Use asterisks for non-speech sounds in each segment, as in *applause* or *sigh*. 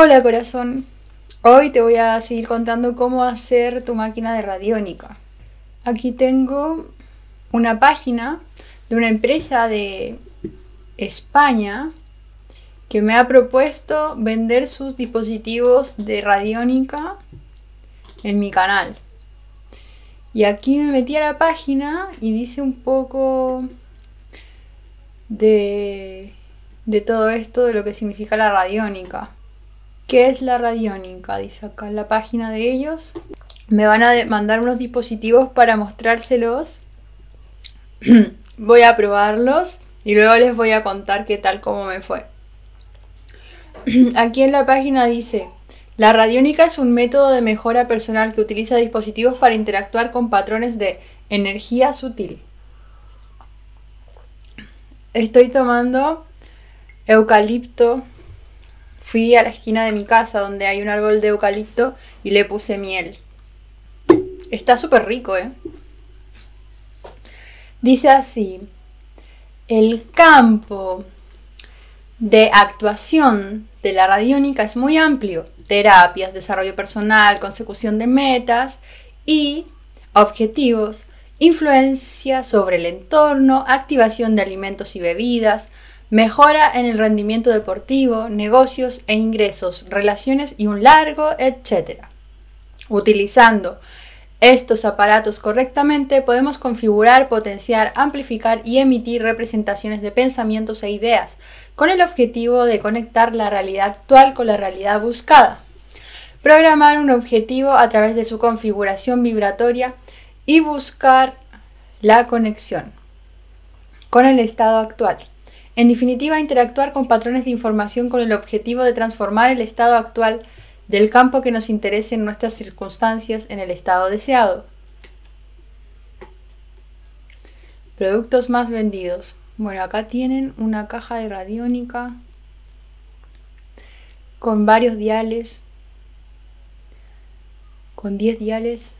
Hola corazón, hoy te voy a seguir contando cómo hacer tu máquina de radiónica. Aquí tengo una página de una empresa de España que me ha propuesto vender sus dispositivos de radiónica en mi canal. Y aquí me metí a la página y dice un poco de, todo esto, de lo que significa la radiónica. ¿Qué es la radiónica? Dice acá en la página de ellos. Me van a mandar unos dispositivos para mostrárselos. *clears throat* voy a probarlos y luego les voy a contar qué tal cómo me fue. *clears throat* Aquí en la página dice, la radiónica es un método de mejora personal que utiliza dispositivos para interactuar con patrones de energía sutil. Estoy tomando eucalipto Fui a la esquina de mi casa donde hay un árbol de eucalipto y le puse miel. Está súper rico, ¿eh? Dice así, el campo de actuación de la radiónica es muy amplio. Terapias, desarrollo personal, consecución de metas y objetivos, influencia sobre el entorno, activación de alimentos y bebidas, Mejora en el rendimiento deportivo, negocios e ingresos, relaciones y un largo etcétera. Utilizando estos aparatos correctamente podemos configurar, potenciar, amplificar y emitir representaciones de pensamientos e ideas, con el objetivo de conectar la realidad actual con la realidad buscada. Programar un objetivo a través de su configuración vibratoria y buscar la conexión con el estado actual. En definitiva, interactuar con patrones de información con el objetivo de transformar el estado actual del campo que nos interese en nuestras circunstancias en el estado deseado. Productos más vendidos. Bueno, acá tienen una caja de radiónica con varios diales, con 10 diales,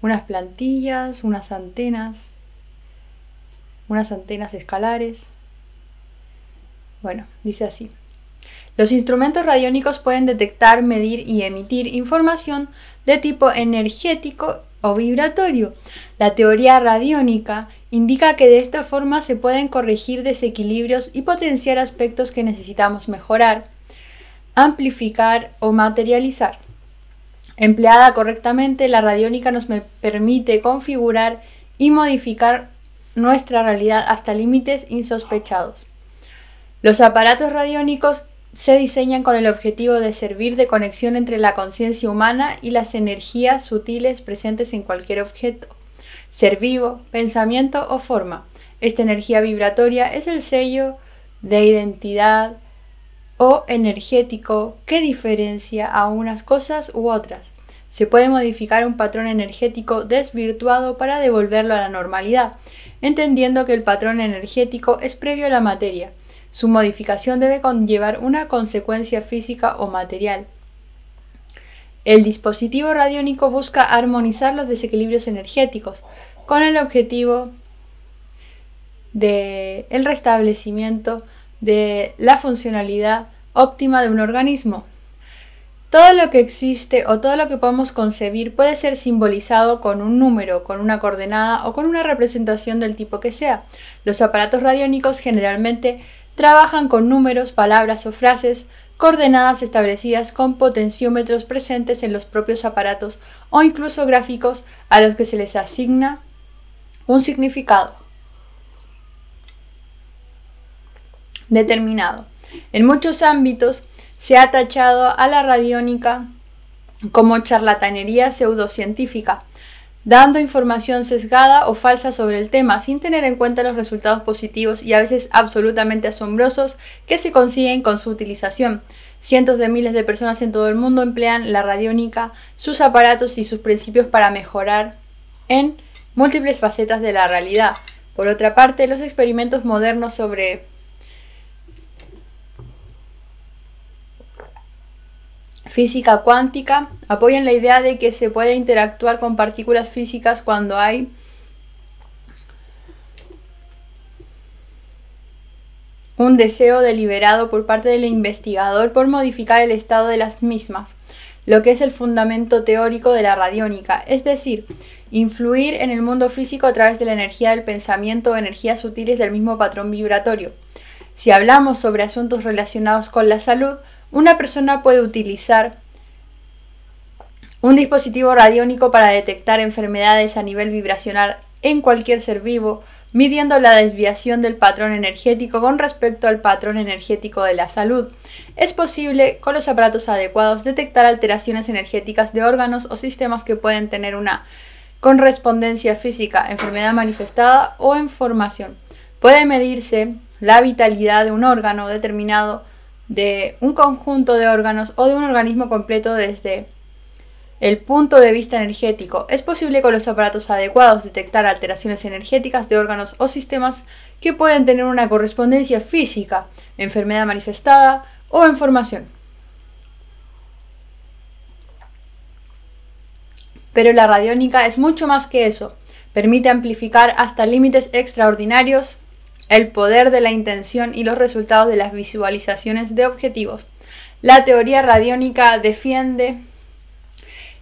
unas plantillas, unas antenas, unas antenas escalares. Bueno, dice así. Los instrumentos radiónicos pueden detectar, medir y emitir información de tipo energético o vibratorio. La teoría radiónica indica que de esta forma se pueden corregir desequilibrios y potenciar aspectos que necesitamos mejorar, amplificar o materializar. Empleada correctamente, la radiónica nos permite configurar y modificar nuestra realidad hasta límites insospechados. Los aparatos radiónicos se diseñan con el objetivo de servir de conexión entre la conciencia humana y las energías sutiles presentes en cualquier objeto, ser vivo, pensamiento o forma. Esta energía vibratoria es el sello de identidad o energético que diferencia a unas cosas u otras. Se puede modificar un patrón energético desvirtuado para devolverlo a la normalidad entendiendo que el patrón energético es previo a la materia. Su modificación debe conllevar una consecuencia física o material. El dispositivo radiónico busca armonizar los desequilibrios energéticos con el objetivo del restablecimiento de la funcionalidad óptima de un organismo, todo lo que existe o todo lo que podemos concebir puede ser simbolizado con un número, con una coordenada o con una representación del tipo que sea. Los aparatos radiónicos generalmente trabajan con números, palabras o frases, coordenadas establecidas con potenciómetros presentes en los propios aparatos o incluso gráficos a los que se les asigna un significado determinado. En muchos ámbitos, se ha tachado a la radiónica como charlatanería pseudocientífica, dando información sesgada o falsa sobre el tema sin tener en cuenta los resultados positivos y a veces absolutamente asombrosos que se consiguen con su utilización. Cientos de miles de personas en todo el mundo emplean la radiónica, sus aparatos y sus principios para mejorar en múltiples facetas de la realidad. Por otra parte, los experimentos modernos sobre física cuántica apoyan la idea de que se puede interactuar con partículas físicas cuando hay un deseo deliberado por parte del investigador por modificar el estado de las mismas, lo que es el fundamento teórico de la radiónica, es decir, influir en el mundo físico a través de la energía del pensamiento o energías sutiles del mismo patrón vibratorio. Si hablamos sobre asuntos relacionados con la salud, una persona puede utilizar un dispositivo radiónico para detectar enfermedades a nivel vibracional en cualquier ser vivo, midiendo la desviación del patrón energético con respecto al patrón energético de la salud. Es posible, con los aparatos adecuados, detectar alteraciones energéticas de órganos o sistemas que pueden tener una correspondencia física, enfermedad manifestada o en formación. Puede medirse la vitalidad de un órgano determinado de un conjunto de órganos o de un organismo completo desde el punto de vista energético. Es posible con los aparatos adecuados detectar alteraciones energéticas de órganos o sistemas que pueden tener una correspondencia física, enfermedad manifestada o en formación. Pero la radiónica es mucho más que eso. Permite amplificar hasta límites extraordinarios el poder de la intención y los resultados de las visualizaciones de objetivos. La teoría radiónica defiende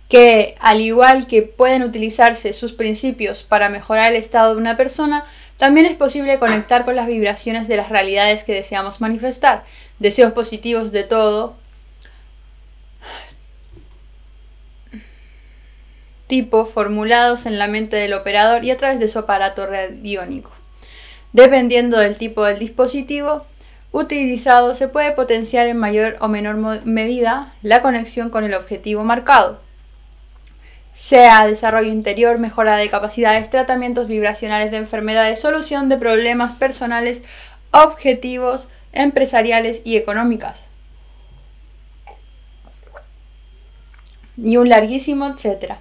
que al igual que pueden utilizarse sus principios para mejorar el estado de una persona, también es posible conectar con las vibraciones de las realidades que deseamos manifestar, deseos positivos de todo tipo formulados en la mente del operador y a través de su aparato radiónico. Dependiendo del tipo del dispositivo utilizado, se puede potenciar en mayor o menor medida la conexión con el objetivo marcado, sea desarrollo interior, mejora de capacidades, tratamientos vibracionales de enfermedades, solución de problemas personales, objetivos empresariales y económicas. Y un larguísimo etcétera.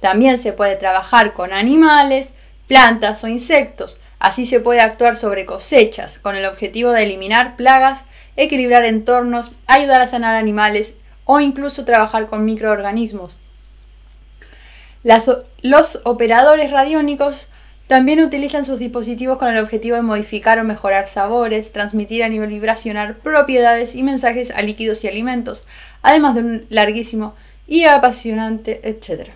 También se puede trabajar con animales, plantas o insectos, Así se puede actuar sobre cosechas con el objetivo de eliminar plagas, equilibrar entornos, ayudar a sanar animales o incluso trabajar con microorganismos. los operadores radiónicos también utilizan sus dispositivos con el objetivo de modificar o mejorar sabores, transmitir a nivel vibracional propiedades y mensajes a líquidos y alimentos, además de un larguísimo y apasionante, etc.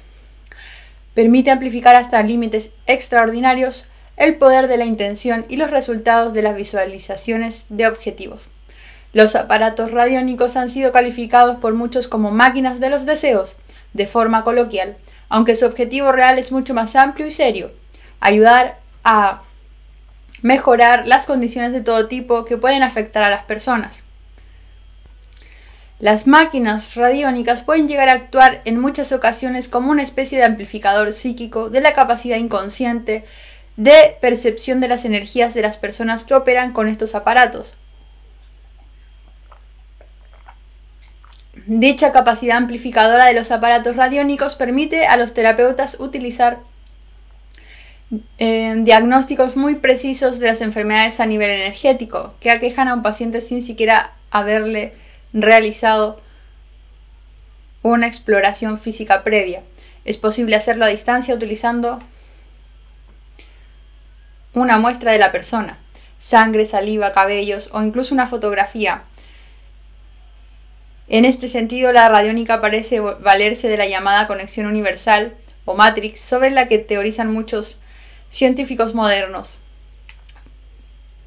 Permite amplificar hasta límites extraordinarios el poder de la intención y los resultados de las visualizaciones de objetivos. Los aparatos radiónicos han sido calificados por muchos como máquinas de los deseos, de forma coloquial, aunque su objetivo real es mucho más amplio y serio, ayudar a mejorar las condiciones de todo tipo que pueden afectar a las personas. Las máquinas radiónicas pueden llegar a actuar en muchas ocasiones como una especie de amplificador psíquico de la capacidad inconsciente de percepción de las energías de las personas que operan con estos aparatos. Dicha capacidad amplificadora de los aparatos radiónicos permite a los terapeutas utilizar eh, diagnósticos muy precisos de las enfermedades a nivel energético que aquejan a un paciente sin siquiera haberle realizado una exploración física previa. Es posible hacerlo a distancia utilizando una muestra de la persona, sangre, saliva, cabellos o incluso una fotografía. En este sentido, la radiónica parece valerse de la llamada conexión universal o matrix sobre la que teorizan muchos científicos modernos.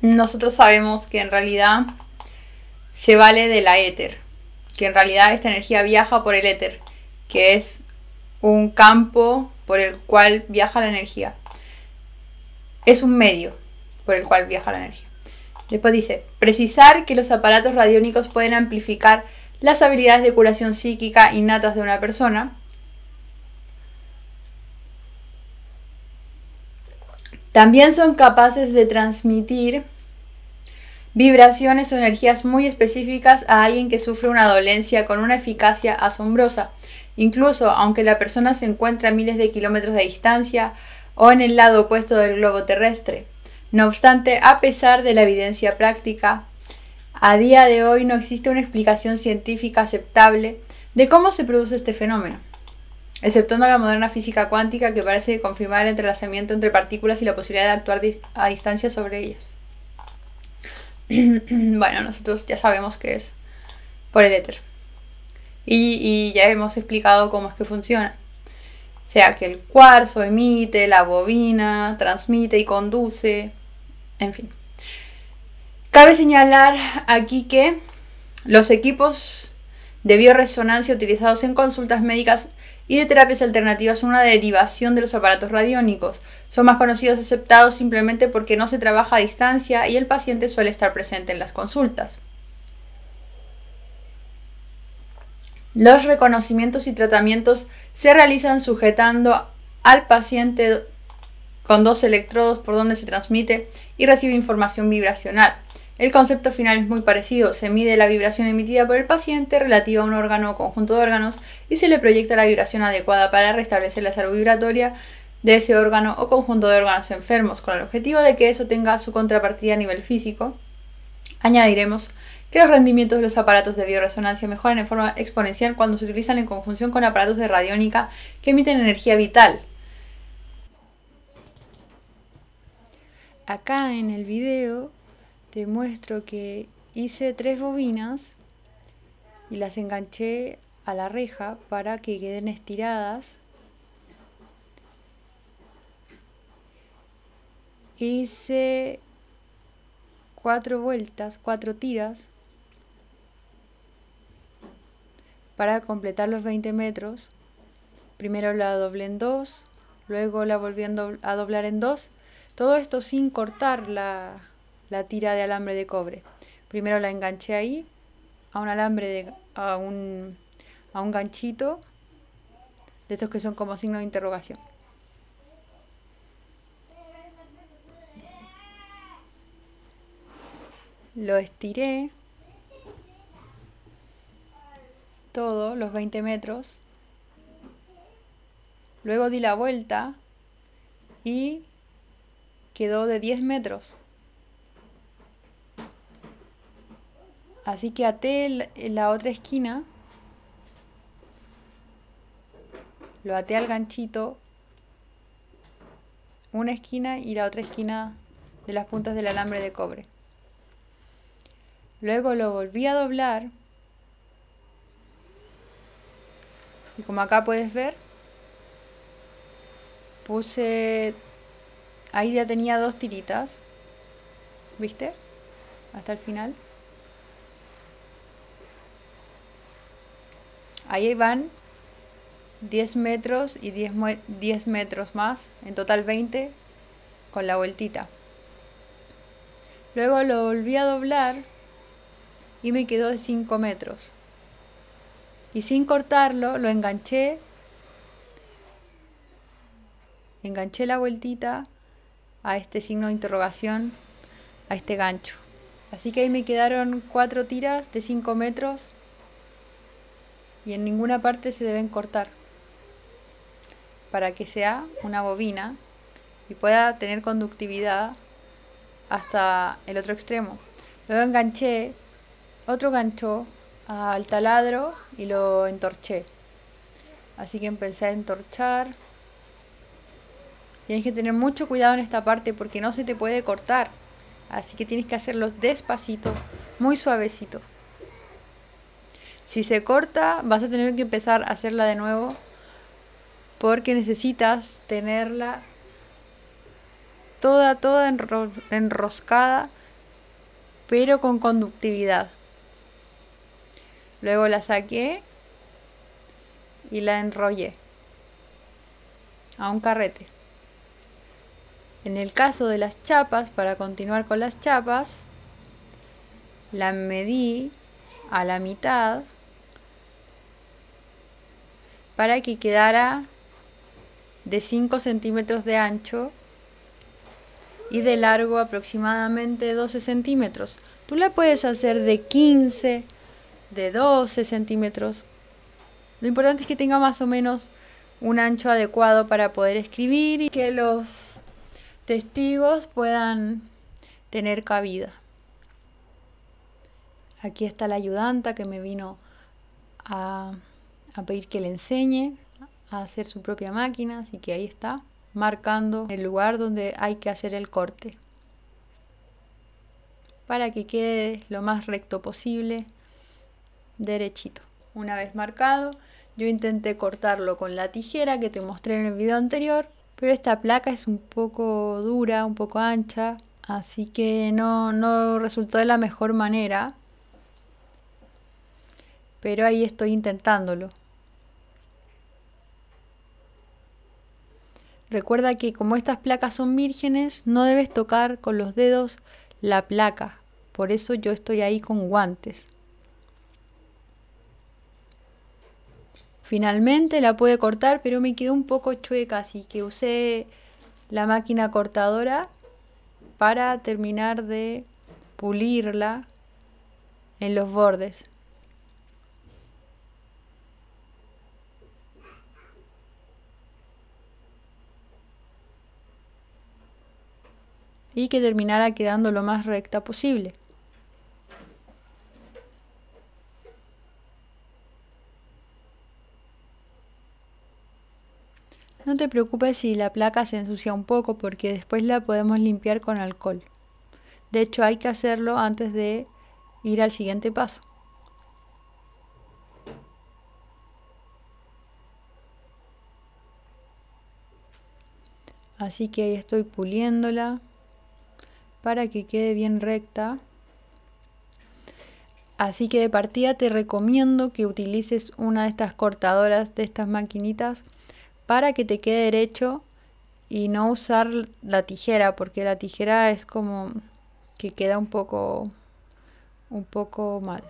Nosotros sabemos que en realidad se vale de la éter, que en realidad esta energía viaja por el éter, que es un campo por el cual viaja la energía es un medio por el cual viaja la energía. Después dice, precisar que los aparatos radiónicos pueden amplificar las habilidades de curación psíquica innatas de una persona. También son capaces de transmitir vibraciones o energías muy específicas a alguien que sufre una dolencia con una eficacia asombrosa. Incluso aunque la persona se encuentra a miles de kilómetros de distancia, o en el lado opuesto del globo terrestre. No obstante, a pesar de la evidencia práctica, a día de hoy no existe una explicación científica aceptable de cómo se produce este fenómeno, en la moderna física cuántica que parece confirmar el entrelazamiento entre partículas y la posibilidad de actuar a distancia sobre ellas. *clears throat* bueno, nosotros ya sabemos que es por el éter. y ya hemos explicado cómo es que funciona sea que el cuarzo emite, la bobina transmite y conduce, en fin. Cabe señalar aquí que los equipos de bioresonancia utilizados en consultas médicas y de terapias alternativas son una derivación de los aparatos radiónicos. Son más conocidos y aceptados simplemente porque no se trabaja a distancia y el paciente suele estar presente en las consultas. Los reconocimientos y tratamientos se realizan sujetando al paciente con dos electrodos por donde se transmite y recibe información vibracional. El concepto final es muy parecido, se mide la vibración emitida por el paciente relativa a un órgano o conjunto de órganos y se le proyecta la vibración adecuada para restablecer la salud vibratoria de ese órgano o conjunto de órganos enfermos, con el objetivo de que eso tenga su contrapartida a nivel físico. Añadiremos que los rendimientos de los aparatos de bioresonancia mejoran en forma exponencial cuando se utilizan en conjunción con aparatos de radiónica que emiten energía vital. Acá en el video te muestro que hice tres bobinas y las enganché a la reja para que queden estiradas hice cuatro vueltas, cuatro tiras Para completar los 20 metros, primero la doblé en dos, luego la volví a doblar en dos. Todo esto sin cortar la, tira de alambre de cobre. Primero la enganché ahí, a un alambre, de, a, un, a un ganchito, de estos que son como signo de interrogación. Lo estiré todo, los 20 metros. Luego di la vuelta y quedó de 10 metros. Así que até la otra esquina, lo até al ganchito, una esquina y la otra esquina de las puntas del alambre de cobre. Luego lo volví a doblar Y como acá puedes ver, puse... Ahí ya tenía dos tiritas. ¿Viste? Hasta el final. Ahí van 10 metros y 10, 10 metros más. En total 20 con la vueltita. Luego lo volví a doblar y me quedó de 5 metros y sin cortarlo lo enganché, enganché la vueltita a este signo de interrogación, a este gancho. Así que ahí me quedaron cuatro tiras de 5 metros y en ninguna parte se deben cortar para que sea una bobina y pueda tener conductividad hasta el otro extremo. Luego enganché otro gancho al taladro y lo entorché. Así que empecé a entorchar. Tienes que tener mucho cuidado en esta parte porque no se te puede cortar. Así que tienes que hacerlo despacito, muy suavecito. Si se corta, vas a tener que empezar a hacerla de nuevo porque necesitas tenerla toda, toda enroscada, pero con conductividad. Luego la saqué y la enrollé a un carrete. En el caso de las chapas, para continuar con las chapas, la medí a la mitad para que quedara de 5 centímetros de ancho y de largo aproximadamente 12 centímetros. Tú la puedes hacer de 15 centímetros de 12 centímetros. Lo importante es que tenga más o menos un ancho adecuado para poder escribir y que los testigos puedan tener cabida. Aquí está la ayudanta que me vino a, a pedir que le enseñe a hacer su propia máquina, así que ahí está, marcando el lugar donde hay que hacer el corte para que quede lo más recto posible derechito. Una vez marcado, yo intenté cortarlo con la tijera que te mostré en el video anterior, pero esta placa es un poco dura, un poco ancha, así que no, no resultó de la mejor manera. Pero ahí estoy intentándolo. Recuerda que como estas placas son vírgenes, no debes tocar con los dedos la placa. Por eso yo estoy ahí con guantes. Finalmente la pude cortar, pero me quedó un poco chueca, así que usé la máquina cortadora para terminar de pulirla en los bordes. Y que terminara quedando lo más recta posible. No te preocupes si la placa se ensucia un poco porque después la podemos limpiar con alcohol. De hecho hay que hacerlo antes de ir al siguiente paso. Así que ahí estoy puliéndola para que quede bien recta. Así que de partida te recomiendo que utilices una de estas cortadoras, de estas maquinitas para que te quede derecho y no usar la tijera, porque la tijera es como que queda un poco, un poco mal.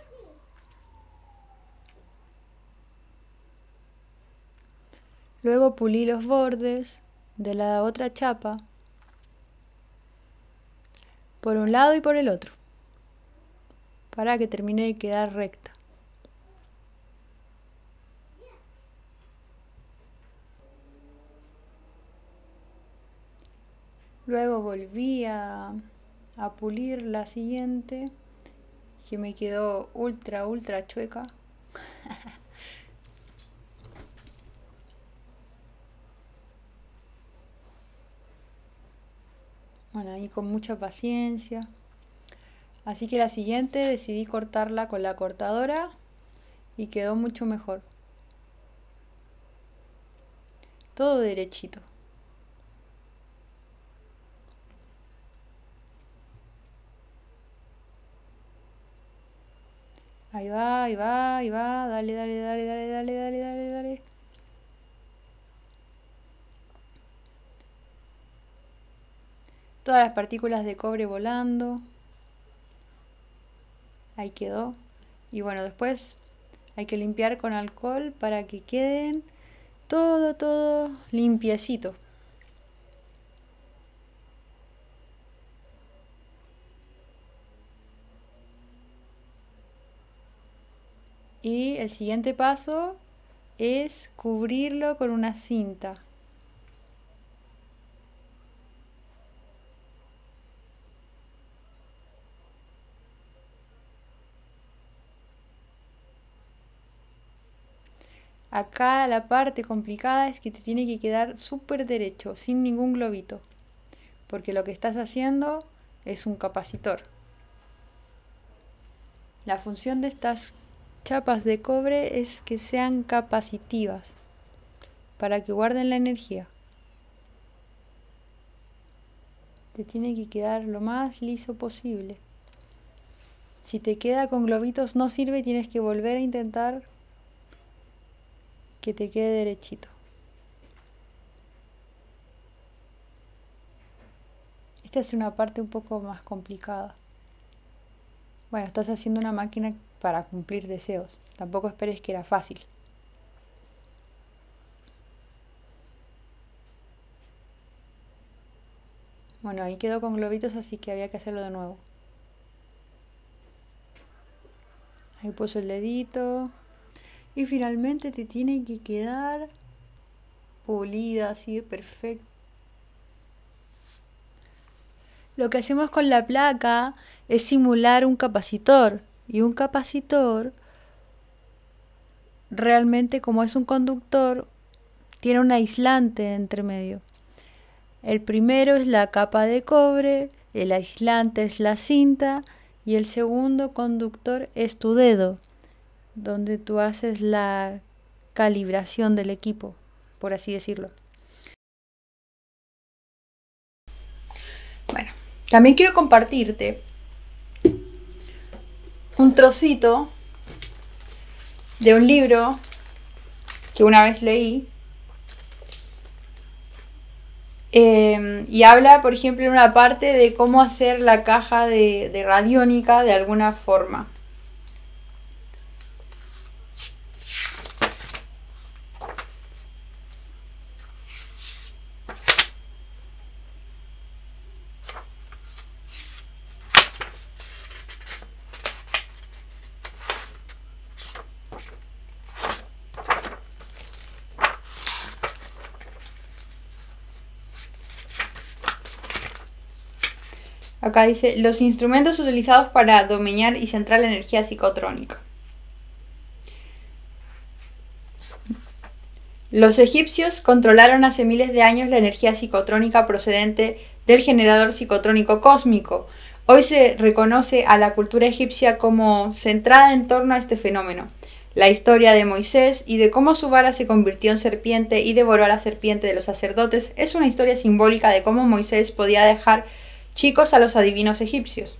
Luego pulí los bordes de la otra chapa por un lado y por el otro para que termine de quedar recta. Luego volví a, pulir la siguiente, que me quedó ultra, ultra chueca. *laughs* bueno, ahí con mucha paciencia. Así que la siguiente decidí cortarla con la cortadora y quedó mucho mejor. Todo derechito. Ahí va, ahí va, ahí va. Dale, dale, dale, dale, dale, dale, dale, dale. Todas las partículas de cobre volando. Ahí quedó. Y bueno, después hay que limpiar con alcohol para que queden todo, todo limpiecito. Y el siguiente paso es cubrirlo con una cinta. Acá la parte complicada es que te tiene que quedar súper derecho, sin ningún globito. Porque lo que estás haciendo es un capacitor. La función de estas chapas de cobre es que sean capacitivas para que guarden la energía. Te tiene que quedar lo más liso posible. Si te queda con globitos no sirve, tienes que volver a intentar que te quede derechito. Esta es una parte un poco más complicada. Bueno, estás haciendo una máquina para cumplir deseos. Tampoco esperes que era fácil. Bueno, ahí quedó con globitos, así que había que hacerlo de nuevo. Ahí puso el dedito. Y finalmente te tiene que quedar pulida, así de perfecto. Lo que hacemos con la placa es simular un capacitor. Y un capacitor, realmente como es un conductor, tiene un aislante entre medio. El primero es la capa de cobre, el aislante es la cinta y el segundo conductor es tu dedo, donde tú haces la calibración del equipo, por así decirlo. Bueno, también quiero compartirte un trocito de un libro que una vez leí. Em, y habla, por ejemplo, en una parte de cómo hacer la caja de, de radiónica de alguna forma. Acá dice los instrumentos utilizados para dominar y centrar la energía psicotrónica. Los egipcios controlaron hace miles de años la energía psicotrónica procedente del generador psicotrónico cósmico. Hoy se reconoce a la cultura egipcia como centrada en torno a este fenómeno. La historia de Moisés y de cómo su vara se convirtió en serpiente y devoró a la serpiente de los sacerdotes es una historia simbólica de cómo Moisés podía dejar chicos a los adivinos egipcios.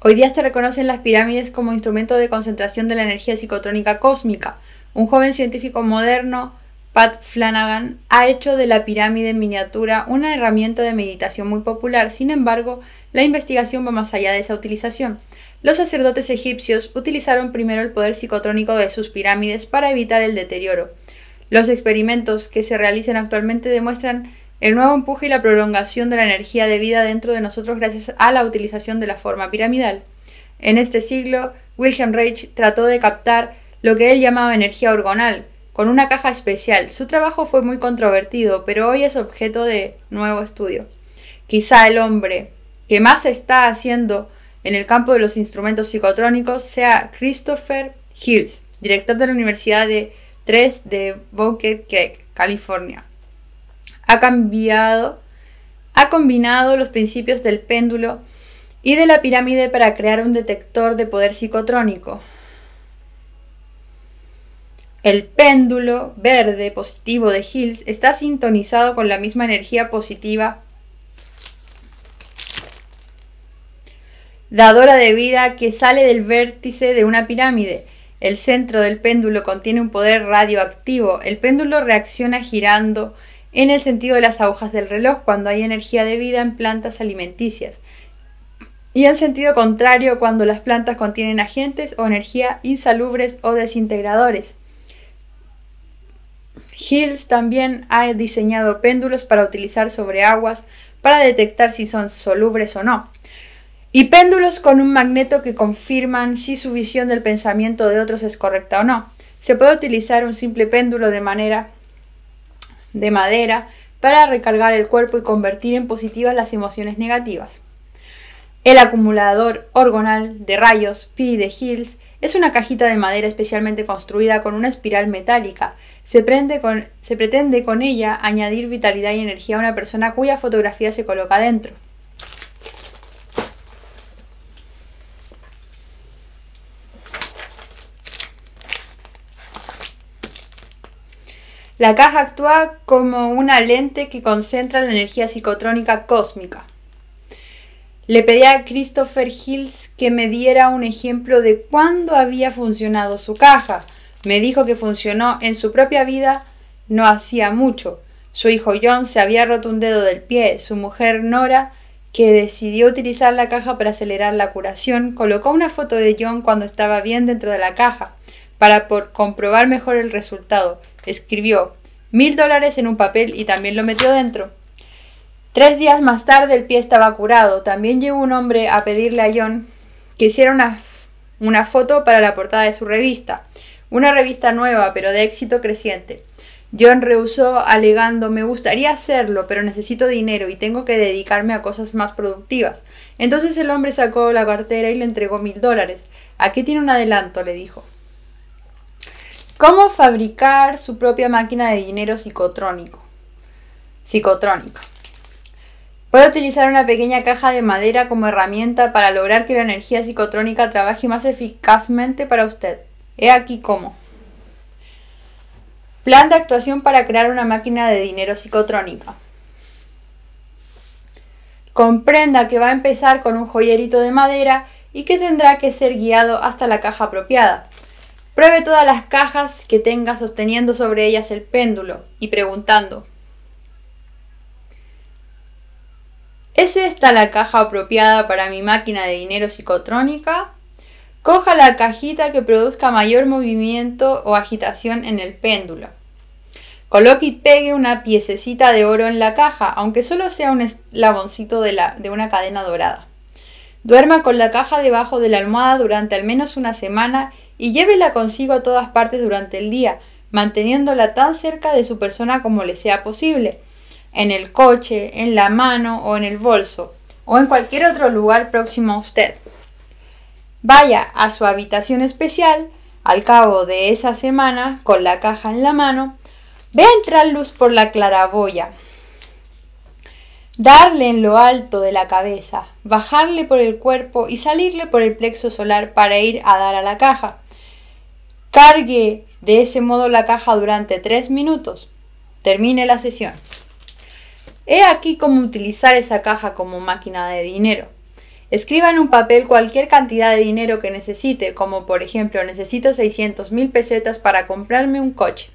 Hoy día se reconocen las pirámides como instrumento de concentración de la energía psicotrónica cósmica. Un joven científico moderno, Pat Flanagan, ha hecho de la pirámide en miniatura una herramienta de meditación muy popular. Sin embargo, la investigación va más allá de esa utilización. Los sacerdotes egipcios utilizaron primero el poder psicotrónico de sus pirámides para evitar el deterioro. Los experimentos que se realizan actualmente demuestran el nuevo empuje y la prolongación de la energía de vida dentro de nosotros gracias a la utilización de la forma piramidal. En este siglo, Wilhelm Reich trató de captar lo que él llamaba energía orgonal, con una caja especial. Su trabajo fue muy controvertido, pero hoy es objeto de nuevo estudio. Quizá el hombre que más está haciendo en el campo de los instrumentos psicotrónicos sea Christopher Hills, director de la Universidad de 3 de Bunker Creek, California ha cambiado, ha combinado los principios del péndulo y de la pirámide para crear un detector de poder psicotrónico. El péndulo verde positivo de Hills está sintonizado con la misma energía positiva dadora de vida que sale del vértice de una pirámide. El centro del péndulo contiene un poder radioactivo. El péndulo reacciona girando en el sentido de las agujas del reloj cuando hay energía de vida en plantas alimenticias y en sentido contrario cuando las plantas contienen agentes o energía insalubres o desintegradores. Hills también ha diseñado péndulos para utilizar sobre aguas para detectar si son solubles o no. Y péndulos con un magneto que confirman si su visión del pensamiento de otros es correcta o no. Se puede utilizar un simple péndulo de manera de madera para recargar el cuerpo y convertir en positivas las emociones negativas. El acumulador orgonal de rayos P de Hills es una cajita de madera especialmente construida con una espiral metálica. Se, se pretende con ella añadir vitalidad y energía a una persona cuya fotografía se coloca dentro. La caja actúa como una lente que concentra la energía psicotrónica cósmica. Le pedí a Christopher Hills que me diera un ejemplo de cuándo había funcionado su caja. Me dijo que funcionó en su propia vida no hacía mucho. Su hijo John se había roto un dedo del pie. Su mujer Nora, que decidió utilizar la caja para acelerar la curación, colocó una foto de John cuando estaba bien dentro de la caja para comprobar mejor el resultado escribió mil dólares en un papel y también lo metió dentro. Tres días más tarde el pie estaba curado. También llegó un hombre a pedirle a John que hiciera una, una foto para la portada de su revista. Una revista nueva, pero de éxito creciente. John rehusó alegando, me gustaría hacerlo, pero necesito dinero y tengo que dedicarme a cosas más productivas. Entonces el hombre sacó la cartera y le entregó mil dólares. Aquí tiene un adelanto, le dijo. ¿Cómo fabricar su propia máquina de dinero psicotrónico? Psicotrónica. Puede utilizar una pequeña caja de madera como herramienta para lograr que la energía psicotrónica trabaje más eficazmente para usted. He aquí cómo. Plan de actuación para crear una máquina de dinero psicotrónica. Comprenda que va a empezar con un joyerito de madera y que tendrá que ser guiado hasta la caja apropiada. Pruebe todas las cajas que tenga sosteniendo sobre ellas el péndulo y preguntando, ¿Es esta la caja apropiada para mi máquina de dinero psicotrónica? Coja la cajita que produzca mayor movimiento o agitación en el péndulo. Coloque y pegue una piececita de oro en la caja, aunque solo sea un eslaboncito de, la, de una cadena dorada. Duerma con la caja debajo de la almohada durante al menos una semana y llévela consigo a todas partes durante el día, manteniéndola tan cerca de su persona como le sea posible, en el coche, en la mano o en el bolso, o en cualquier otro lugar próximo a usted. Vaya a su habitación especial, al cabo de esa semana, con la caja en la mano, ve entrar luz por la claraboya, darle en lo alto de la cabeza, bajarle por el cuerpo y salirle por el plexo solar para ir a dar a la caja. Cargue de ese modo la caja durante 3 minutos. Termine la sesión. He aquí cómo utilizar esa caja como máquina de dinero. Escriba en un papel cualquier cantidad de dinero que necesite, como por ejemplo necesito 600 mil pesetas para comprarme un coche.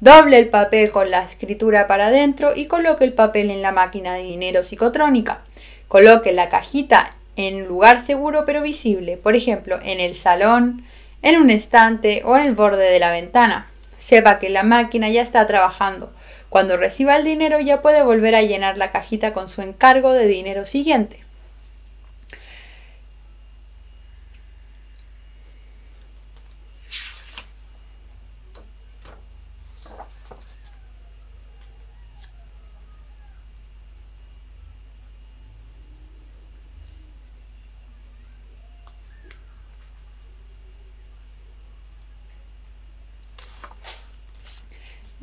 Doble el papel con la escritura para adentro y coloque el papel en la máquina de dinero psicotrónica. Coloque la cajita en lugar seguro pero visible, por ejemplo, en el salón, en un estante o en el borde de la ventana. Sepa que la máquina ya está trabajando. Cuando reciba el dinero ya puede volver a llenar la cajita con su encargo de dinero siguiente.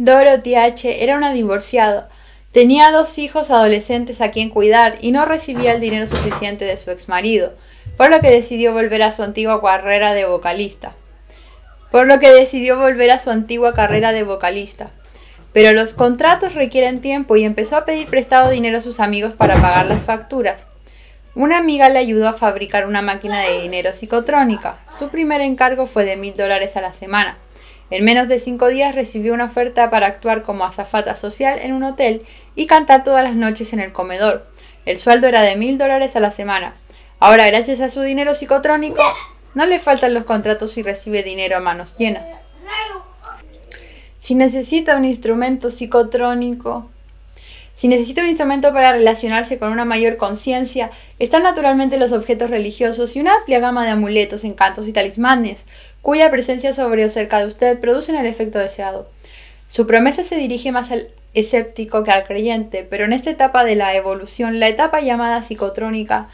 Dorothy H. era una divorciada. Tenía dos hijos adolescentes a quien cuidar y no recibía el dinero suficiente de su exmarido, por lo que decidió volver a su antigua carrera de vocalista. Por lo que decidió volver a su antigua carrera de vocalista. Pero los contratos requieren tiempo y empezó a pedir prestado dinero a sus amigos para pagar las facturas. Una amiga le ayudó a fabricar una máquina de dinero psicotrónica. Su primer encargo fue de mil dólares a la semana. En menos de cinco días recibió una oferta para actuar como azafata social en un hotel y cantar todas las noches en el comedor. El sueldo era de mil dólares a la semana. Ahora, gracias a su dinero psicotrónico, no le faltan los contratos y recibe dinero a manos llenas. Si necesita un instrumento psicotrónico, si necesita un instrumento para relacionarse con una mayor conciencia, están naturalmente los objetos religiosos y una amplia gama de amuletos, encantos y talismanes cuya presencia sobre o cerca de usted producen el efecto deseado. Su promesa se dirige más al escéptico que al creyente, pero en esta etapa de la evolución, la etapa llamada psicotrónica,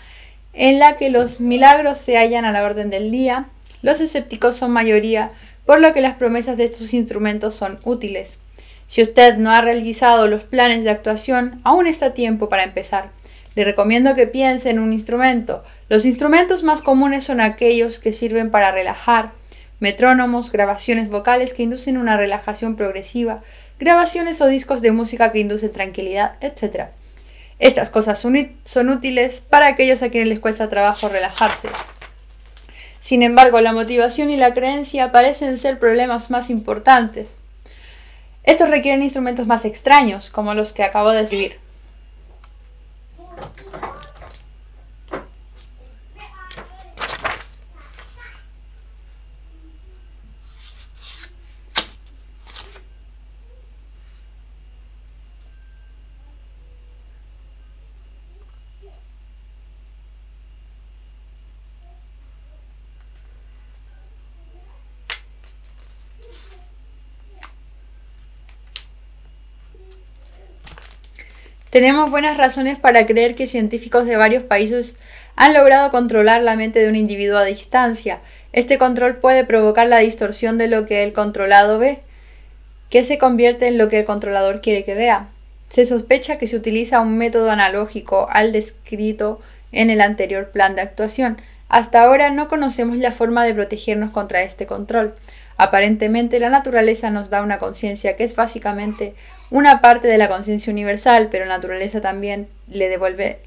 en la que los milagros se hallan a la orden del día, los escépticos son mayoría, por lo que las promesas de estos instrumentos son útiles. Si usted no ha realizado los planes de actuación, aún está tiempo para empezar. Le recomiendo que piense en un instrumento. Los instrumentos más comunes son aquellos que sirven para relajar, metrónomos, grabaciones vocales que inducen una relajación progresiva, grabaciones o discos de música que inducen tranquilidad, etc. Estas cosas son útiles para aquellos a quienes les cuesta trabajo relajarse. Sin embargo, la motivación y la creencia parecen ser problemas más importantes. Estos requieren instrumentos más extraños, como los que acabo de describir. Tenemos buenas razones para creer que científicos de varios países han logrado controlar la mente de un individuo a distancia. Este control puede provocar la distorsión de lo que el controlado ve, que se convierte en lo que el controlador quiere que vea. Se sospecha que se utiliza un método analógico al descrito en el anterior plan de actuación. Hasta ahora no conocemos la forma de protegernos contra este control. Aparentemente la naturaleza nos da una conciencia que es básicamente una parte de la conciencia universal, pero la naturaleza también le devuelve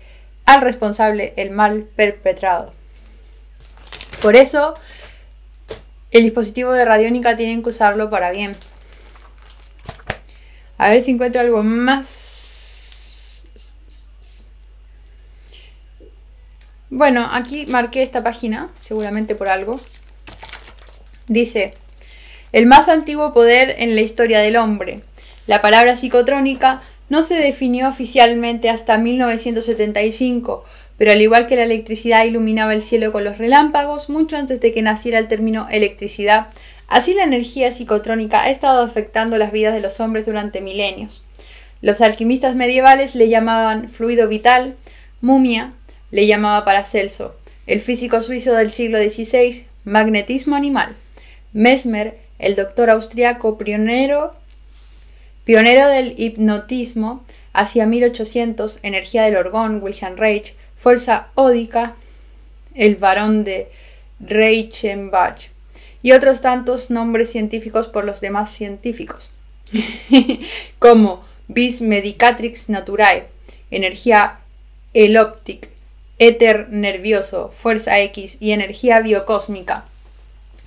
al responsable el mal perpetrado. Por eso, el dispositivo de radiónica tienen que usarlo para bien. A ver si encuentro algo más. Bueno, aquí marqué esta página, seguramente por algo. Dice, el más antiguo poder en la historia del hombre, la palabra psicotrónica no se definió oficialmente hasta 1975, pero al igual que la electricidad iluminaba el cielo con los relámpagos mucho antes de que naciera el término electricidad, así la energía psicotrónica ha estado afectando las vidas de los hombres durante milenios. Los alquimistas medievales le llamaban fluido vital, mumia, le llamaba Paracelso, el físico suizo del siglo XVI, magnetismo animal, Mesmer, el doctor austriaco pionero Pionero del hipnotismo, hacia 1800, energía del orgón, William Reich, fuerza ódica, el varón de Reichenbach, y otros tantos nombres científicos por los demás científicos, *laughs* como Bis Medicatrix Naturae, energía eloptic, éter nervioso, fuerza X y energía biocósmica.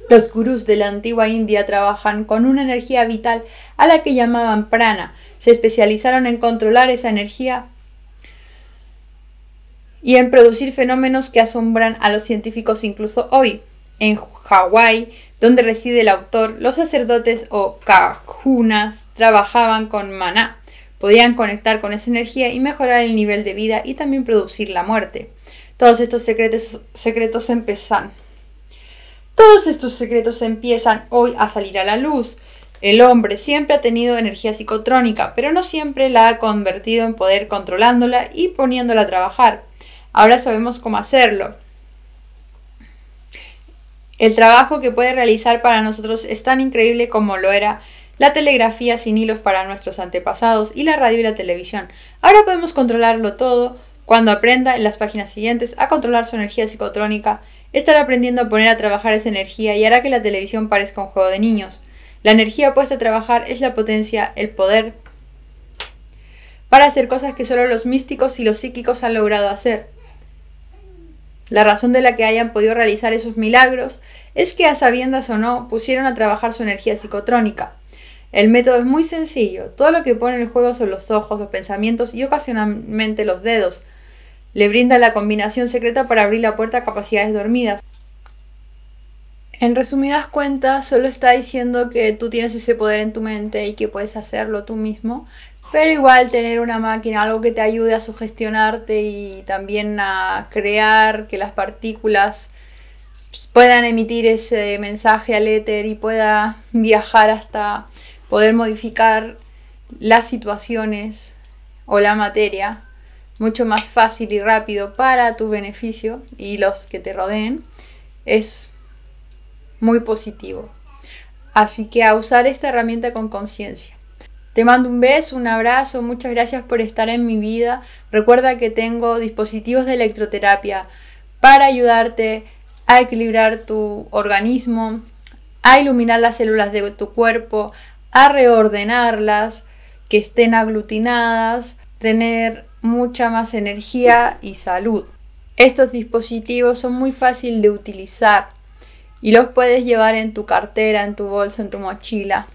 Los gurús de la antigua India trabajan con una energía vital a la que llamaban prana. Se especializaron en controlar esa energía y en producir fenómenos que asombran a los científicos incluso hoy. En Hawái, donde reside el autor, los sacerdotes o kahunas trabajaban con maná. Podían conectar con esa energía y mejorar el nivel de vida y también producir la muerte. Todos estos secretos, secretos empezan, todos estos secretos empiezan hoy a salir a la luz. El hombre siempre ha tenido energía psicotrónica, pero no siempre la ha convertido en poder controlándola y poniéndola a trabajar. Ahora sabemos cómo hacerlo. El trabajo que puede realizar para nosotros es tan increíble como lo era la telegrafía sin hilos para nuestros antepasados y la radio y la televisión. Ahora podemos controlarlo todo cuando aprenda en las páginas siguientes a controlar su energía psicotrónica Estar aprendiendo a poner a trabajar esa energía y hará que la televisión parezca un juego de niños. La energía puesta a trabajar es la potencia, el poder, para hacer cosas que solo los místicos y los psíquicos han logrado hacer. La razón de la que hayan podido realizar esos milagros es que a sabiendas o no pusieron a trabajar su energía psicotrónica. El método es muy sencillo, todo lo que pone en juego son los ojos, los pensamientos y ocasionalmente los dedos, le brinda la combinación secreta para abrir la puerta a capacidades dormidas. En resumidas cuentas, solo está diciendo que tú tienes ese poder en tu mente y que puedes hacerlo tú mismo, pero igual tener una máquina, algo que te ayude a sugestionarte y también a crear que las partículas pues, puedan emitir ese mensaje al éter y pueda viajar hasta poder modificar las situaciones o la materia mucho más fácil y rápido para tu beneficio y los que te rodeen, es muy positivo. Así que a usar esta herramienta con conciencia. Te mando un beso, un abrazo, muchas gracias por estar en mi vida. Recuerda que tengo dispositivos de electroterapia para ayudarte a equilibrar tu organismo, a iluminar las células de tu cuerpo, a reordenarlas, que estén aglutinadas, tener mucha más energía y salud. Estos dispositivos son muy fáciles de utilizar y los puedes llevar en tu cartera, en tu bolso, en tu mochila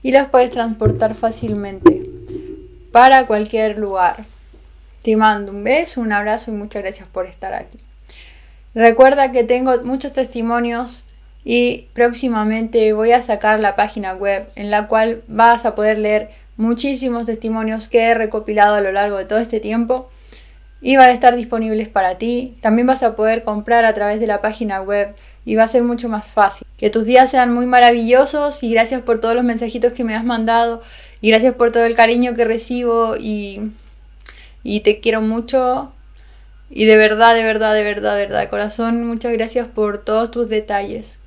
y los puedes transportar fácilmente para cualquier lugar. Te mando un beso, un abrazo y muchas gracias por estar aquí. Recuerda que tengo muchos testimonios y próximamente voy a sacar la página web en la cual vas a poder leer muchísimos testimonios que he recopilado a lo largo de todo este tiempo y van a estar disponibles para ti. También vas a poder comprar a través de la página web y va a ser mucho más fácil. Que tus días sean muy maravillosos y gracias por todos los mensajitos que me has mandado y gracias por todo el cariño que recibo y, y te quiero mucho. Y de verdad, de verdad, de verdad, de verdad, corazón, muchas gracias por todos tus detalles.